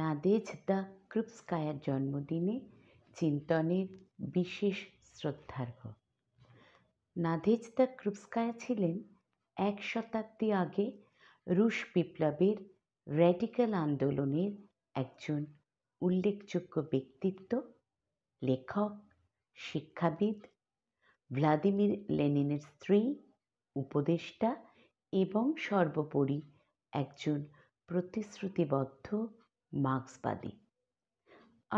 নাদেঝদা ক্রুপস্কায়ার জন্মদিনে চিন্তনের বিশেষ নাদেজ নাদেঝদা ক্রুপস্কায়া ছিলেন এক শতাব্দী আগে রুশ বিপ্লবের র্যাডিক্যাল আন্দোলনের একজন উল্লেখযোগ্য ব্যক্তিত্ব লেখক শিক্ষাবিদ ভ্লাদিমির লেনিনের স্ত্রী উপদেষ্টা এবং সর্বোপরি একজন প্রতিশ্রুতিবদ্ধ মার্ক্সবাদী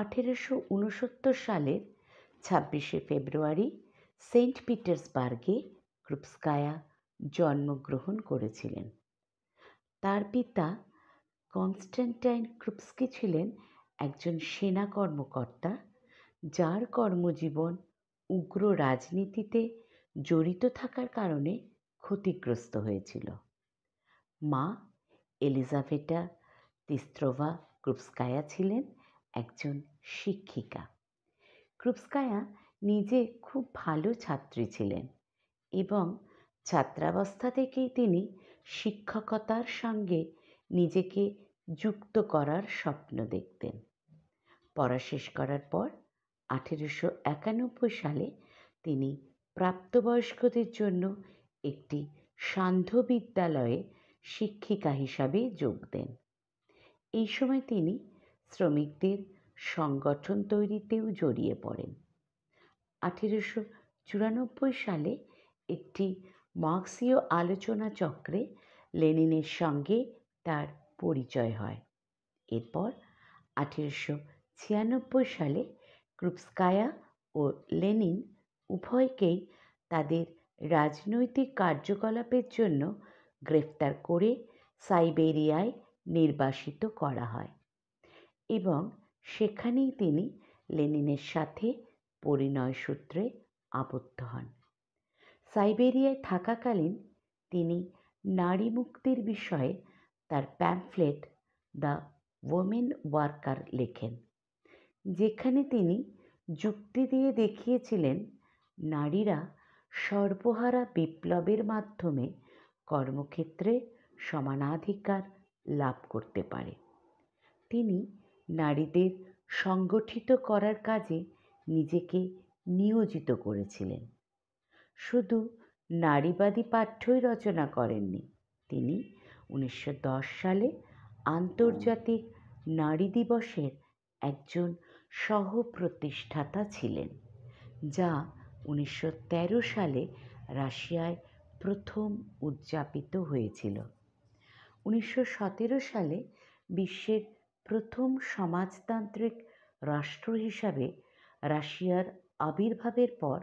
আঠেরোশো উনসত্তর সালের ছাব্বিশে ফেব্রুয়ারি সেন্ট পিটার্সবার্গে ক্রুপস্কায়া জন্মগ্রহণ করেছিলেন তার পিতা কনস্ট্যান্টাইন ক্রুপস্কি ছিলেন একজন সেনা কর্মকর্তা যার কর্মজীবন উগ্র রাজনীতিতে জড়িত থাকার কারণে ক্ষতিগ্রস্ত হয়েছিল মা এলিজাভেটা তিস্ত্রোভা ক্রুপস্কায়া ছিলেন একজন শিক্ষিকা ক্রুপস্কায়া নিজে খুব ভালো ছাত্রী ছিলেন এবং ছাত্রাবস্থা থেকেই তিনি শিক্ষকতার সঙ্গে নিজেকে যুক্ত করার স্বপ্ন দেখতেন পড়া শেষ করার পর আঠেরোশো একানব্বই সালে তিনি প্রাপ্তবয়স্কদের জন্য একটি সান্ধ্য বিদ্যালয়ে শিক্ষিকা হিসাবে যোগ দেন এই সময় তিনি শ্রমিকদের সংগঠন তৈরিতেও জড়িয়ে পড়েন আঠেরোশো চুরানব্বই সালে একটি মার্ক্সীয় আলোচনা চক্রে লেনিনের সঙ্গে তার পরিচয় হয় এরপর আঠেরোশো ছিয়ানব্বই সালে ক্রুপস্কায়া ও লেনিন উভয়কেই তাদের রাজনৈতিক কার্যকলাপের জন্য গ্রেফতার করে সাইবেরিয়ায় নির্বাসিত করা হয় এবং সেখানেই তিনি লেনিনের সাথে পরিণয় সূত্রে আবদ্ধ হন সাইবেরিয়ায় থাকাকালীন তিনি নারী মুক্তির বিষয়ে তার প্যাম্পলেট দ্য ওমেন ওয়ার্কার লেখেন যেখানে তিনি যুক্তি দিয়ে দেখিয়েছিলেন নারীরা সর্বহারা বিপ্লবের মাধ্যমে কর্মক্ষেত্রে সমানাধিকার লাভ করতে পারে তিনি নারীদের সংগঠিত করার কাজে নিজেকে নিয়োজিত করেছিলেন শুধু নারীবাদী পাঠ্যই রচনা করেননি তিনি উনিশশো সালে আন্তর্জাতিক নারী দিবসের একজন সহ প্রতিষ্ঠাতা ছিলেন যা উনিশশো সালে রাশিয়ায় প্রথম উদযাপিত হয়েছিল উনিশশো সালে বিশ্বের প্রথম সমাজতান্ত্রিক রাষ্ট্র হিসাবে রাশিয়ার আবির্ভাবের পর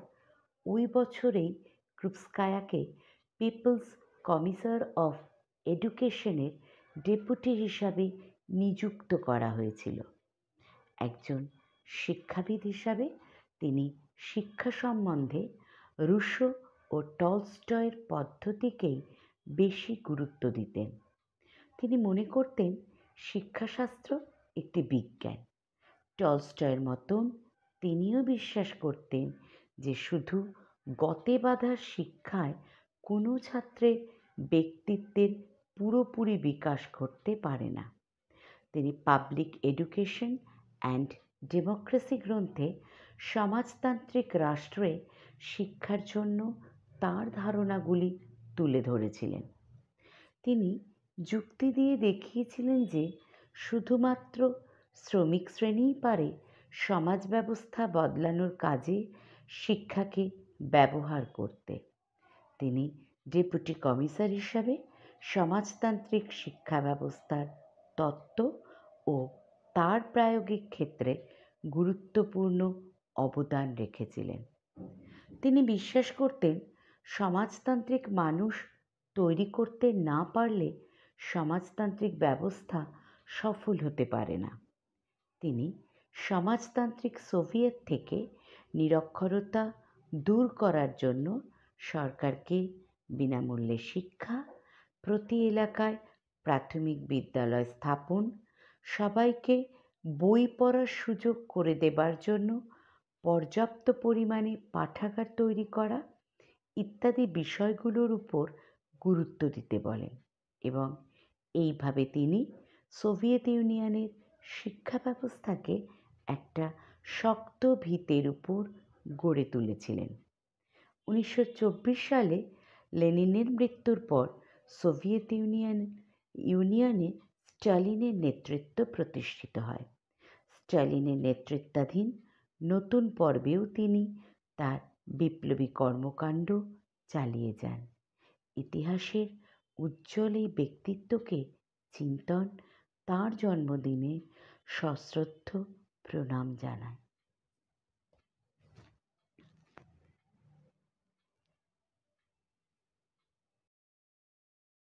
ওই বছরেই ক্রুপস্কায়াকে পিপলস কমিশার অফ এডুকেশনের ডেপুটি হিসাবে নিযুক্ত করা হয়েছিল একজন শিক্ষাবিদ হিসাবে তিনি শিক্ষা সম্বন্ধে রুশো ও টলস্টয়ের পদ্ধতিকেই বেশি গুরুত্ব দিতেন তিনি মনে করতেন শিক্ষাশাস্ত্র একটি বিজ্ঞান টলস্টয়ের মতন তিনিও বিশ্বাস করতেন যে শুধু গতে বাঁধার শিক্ষায় কোনো ছাত্রের ব্যক্তিত্বের পুরোপুরি বিকাশ ঘটতে পারে না তিনি পাবলিক এডুকেশন অ্যান্ড ডেমোক্রেসি গ্রন্থে সমাজতান্ত্রিক রাষ্ট্রে শিক্ষার জন্য তার ধারণাগুলি তুলে ধরেছিলেন তিনি যুক্তি দিয়ে দেখিয়েছিলেন যে শুধুমাত্র শ্রমিক শ্রেণীই পারে সমাজ ব্যবস্থা বদলানোর কাজে শিক্ষাকে ব্যবহার করতে তিনি ডেপুটি কমিশনার হিসাবে সমাজতান্ত্রিক শিক্ষা ব্যবস্থার তত্ত্ব ও তার প্রায়োগিক ক্ষেত্রে গুরুত্বপূর্ণ অবদান রেখেছিলেন তিনি বিশ্বাস করতেন সমাজতান্ত্রিক মানুষ তৈরি করতে না পারলে সমাজতান্ত্রিক ব্যবস্থা সফল হতে পারে না তিনি সমাজতান্ত্রিক সোভিয়েত থেকে নিরক্ষরতা দূর করার জন্য সরকারকে বিনামূল্যে শিক্ষা প্রতি এলাকায় প্রাথমিক বিদ্যালয় স্থাপন সবাইকে বই পড়ার সুযোগ করে দেবার জন্য পর্যাপ্ত পরিমাণে পাঠাগার তৈরি করা ইত্যাদি বিষয়গুলোর উপর গুরুত্ব দিতে বলেন এবং এইভাবে তিনি সোভিয়েত ইউনিয়নের শিক্ষা ব্যবস্থাকে একটা শক্ত ভিতের উপর গড়ে তুলেছিলেন উনিশশো সালে লেনিনের মৃত্যুর পর সোভিয়েত ইউনিয়ন ইউনিয়নে স্টালিনের নেতৃত্ব প্রতিষ্ঠিত হয় স্টালিনের নেতৃত্বাধীন নতুন পর্বেও তিনি তার বিপ্লবী কর্মকাণ্ড চালিয়ে যান ইতিহাসের উজ্জ্বল এই ব্যক্তিত্বকে চিন্তন তাঁর জন্মদিনে সশ্রদ্ধ প্রণাম জানায়